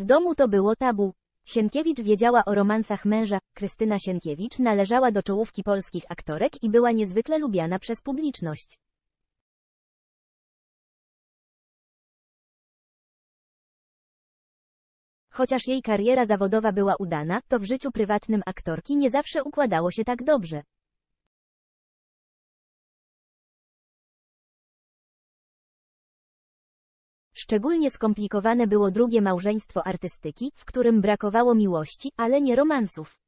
W domu to było tabu. Sienkiewicz wiedziała o romansach męża, Krystyna Sienkiewicz należała do czołówki polskich aktorek i była niezwykle lubiana przez publiczność. Chociaż jej kariera zawodowa była udana, to w życiu prywatnym aktorki nie zawsze układało się tak dobrze. Szczególnie skomplikowane było drugie małżeństwo artystyki, w którym brakowało miłości, ale nie romansów.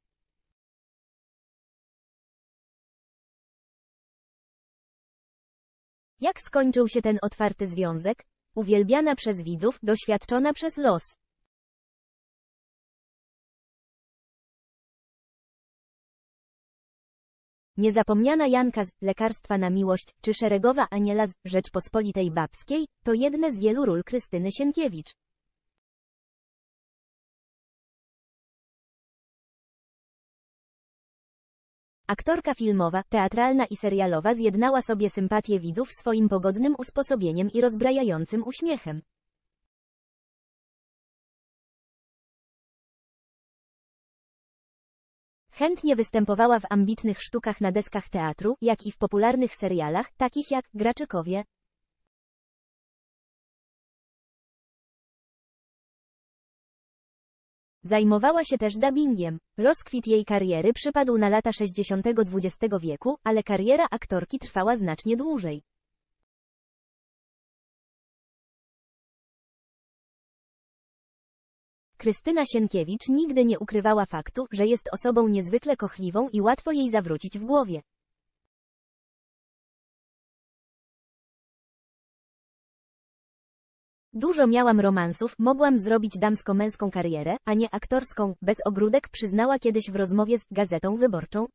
Jak skończył się ten otwarty związek? Uwielbiana przez widzów, doświadczona przez los. Niezapomniana Janka z Lekarstwa na miłość czy szeregowa Aniela z Rzeczpospolitej Babskiej to jedne z wielu ról Krystyny Sienkiewicz. Aktorka filmowa, teatralna i serialowa zjednała sobie sympatię widzów swoim pogodnym usposobieniem i rozbrajającym uśmiechem. Chętnie występowała w ambitnych sztukach na deskach teatru, jak i w popularnych serialach, takich jak Graczykowie. Zajmowała się też dubbingiem. Rozkwit jej kariery przypadł na lata 60. XX wieku, ale kariera aktorki trwała znacznie dłużej. Krystyna Sienkiewicz nigdy nie ukrywała faktu, że jest osobą niezwykle kochliwą i łatwo jej zawrócić w głowie. Dużo miałam romansów, mogłam zrobić damsko-męską karierę, a nie aktorską, bez ogródek przyznała kiedyś w rozmowie z Gazetą Wyborczą.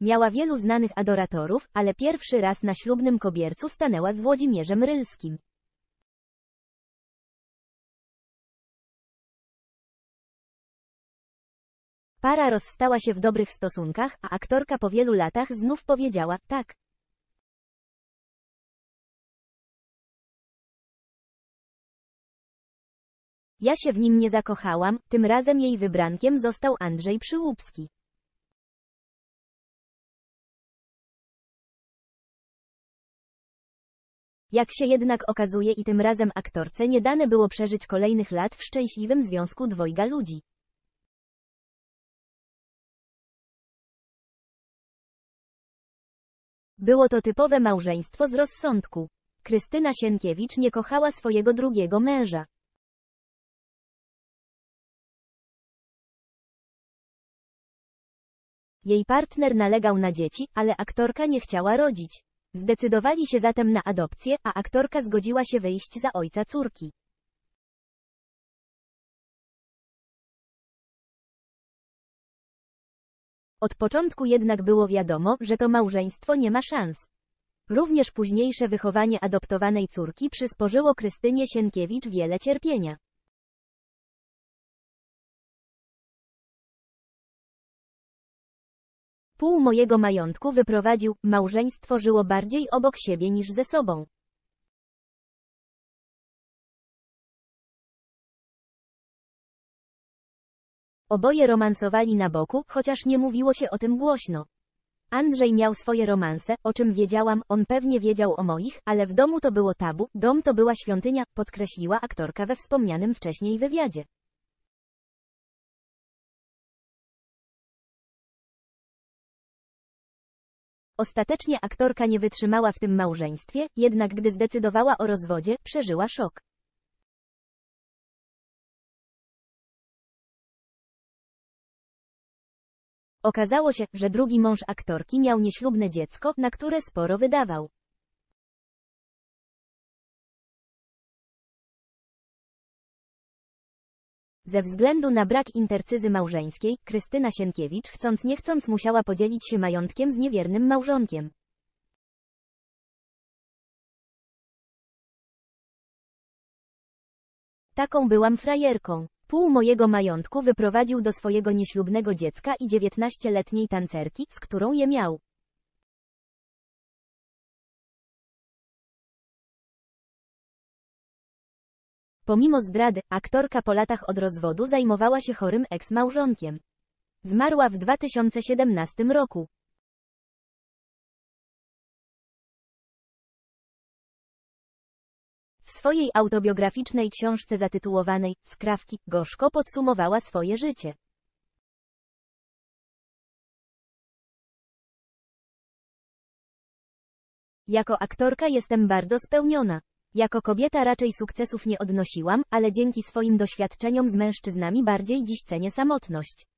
Miała wielu znanych adoratorów, ale pierwszy raz na ślubnym kobiercu stanęła z Włodzimierzem Rylskim. Para rozstała się w dobrych stosunkach, a aktorka po wielu latach znów powiedziała, tak. Ja się w nim nie zakochałam, tym razem jej wybrankiem został Andrzej Przyłupski. Jak się jednak okazuje i tym razem aktorce nie dane było przeżyć kolejnych lat w szczęśliwym związku dwojga ludzi. Było to typowe małżeństwo z rozsądku. Krystyna Sienkiewicz nie kochała swojego drugiego męża. Jej partner nalegał na dzieci, ale aktorka nie chciała rodzić. Zdecydowali się zatem na adopcję, a aktorka zgodziła się wyjść za ojca córki. Od początku jednak było wiadomo, że to małżeństwo nie ma szans. Również późniejsze wychowanie adoptowanej córki przysporzyło Krystynie Sienkiewicz wiele cierpienia. Pół mojego majątku wyprowadził, małżeństwo żyło bardziej obok siebie niż ze sobą. Oboje romansowali na boku, chociaż nie mówiło się o tym głośno. Andrzej miał swoje romanse, o czym wiedziałam, on pewnie wiedział o moich, ale w domu to było tabu, dom to była świątynia, podkreśliła aktorka we wspomnianym wcześniej wywiadzie. Ostatecznie aktorka nie wytrzymała w tym małżeństwie, jednak gdy zdecydowała o rozwodzie, przeżyła szok. Okazało się, że drugi mąż aktorki miał nieślubne dziecko, na które sporo wydawał. Ze względu na brak intercyzy małżeńskiej, Krystyna Sienkiewicz chcąc nie chcąc musiała podzielić się majątkiem z niewiernym małżonkiem. Taką byłam frajerką. Pół mojego majątku wyprowadził do swojego nieślubnego dziecka i 19-letniej tancerki, z którą je miał. Pomimo zdrady, aktorka po latach od rozwodu zajmowała się chorym ex-małżonkiem. Zmarła w 2017 roku. W swojej autobiograficznej książce zatytułowanej Skrawki gorzko podsumowała swoje życie. Jako aktorka jestem bardzo spełniona. Jako kobieta raczej sukcesów nie odnosiłam, ale dzięki swoim doświadczeniom z mężczyznami bardziej dziś cenię samotność.